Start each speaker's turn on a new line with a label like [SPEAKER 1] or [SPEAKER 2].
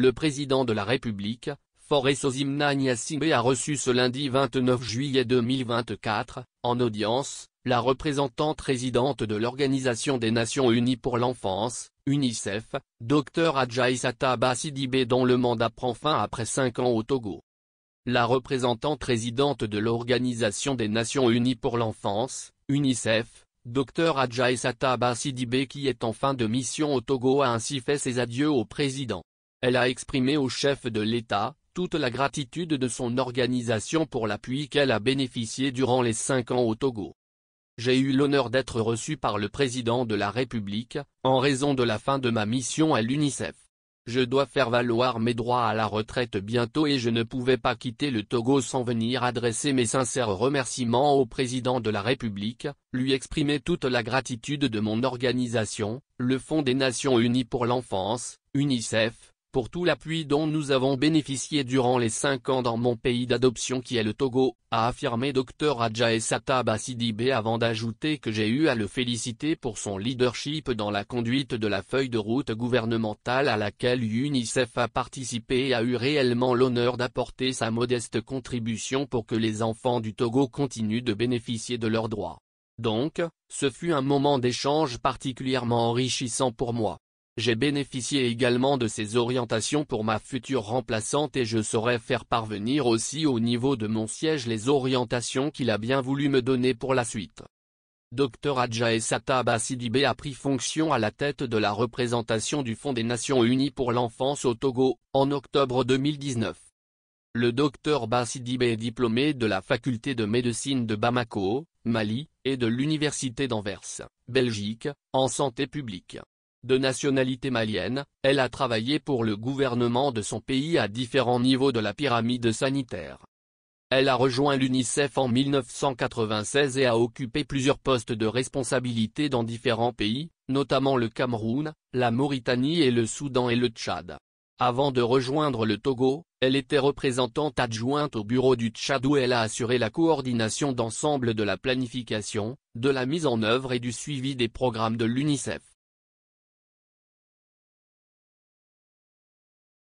[SPEAKER 1] Le président de la République, Foreso Zimnaniasingbe a reçu ce lundi 29 juillet 2024, en audience, la représentante résidente de l'Organisation des Nations Unies pour l'Enfance, UNICEF, Dr Adjaïsata Sidibé dont le mandat prend fin après 5 ans au Togo. La représentante résidente de l'Organisation des Nations Unies pour l'Enfance, UNICEF, Dr Sataba Sidibé qui est en fin de mission au Togo a ainsi fait ses adieux au président. Elle a exprimé au chef de l'État, toute la gratitude de son organisation pour l'appui qu'elle a bénéficié durant les cinq ans au Togo. J'ai eu l'honneur d'être reçu par le président de la République, en raison de la fin de ma mission à l'UNICEF. Je dois faire valoir mes droits à la retraite bientôt et je ne pouvais pas quitter le Togo sans venir adresser mes sincères remerciements au président de la République, lui exprimer toute la gratitude de mon organisation, le Fonds des Nations Unies pour l'enfance, UNICEF, pour tout l'appui dont nous avons bénéficié durant les cinq ans dans mon pays d'adoption qui est le Togo, a affirmé Dr Adjaessata Sidibé avant d'ajouter que j'ai eu à le féliciter pour son leadership dans la conduite de la feuille de route gouvernementale à laquelle UNICEF a participé et a eu réellement l'honneur d'apporter sa modeste contribution pour que les enfants du Togo continuent de bénéficier de leurs droits. Donc, ce fut un moment d'échange particulièrement enrichissant pour moi. J'ai bénéficié également de ses orientations pour ma future remplaçante et je saurai faire parvenir aussi au niveau de mon siège les orientations qu'il a bien voulu me donner pour la suite. Dr Adjaessata Bassidibé a pris fonction à la tête de la représentation du Fonds des Nations Unies pour l'enfance au Togo, en octobre 2019. Le docteur Bassidibé est diplômé de la faculté de médecine de Bamako, Mali, et de l'université d'Anvers, Belgique, en santé publique. De nationalité malienne, elle a travaillé pour le gouvernement de son pays à différents niveaux de la pyramide sanitaire. Elle a rejoint l'UNICEF en 1996 et a occupé plusieurs postes de responsabilité dans différents pays, notamment le Cameroun, la Mauritanie et le Soudan et le Tchad. Avant de rejoindre le Togo, elle était représentante adjointe au bureau du Tchad où elle a assuré la coordination d'ensemble de la planification, de la mise en œuvre et du suivi des programmes de l'UNICEF.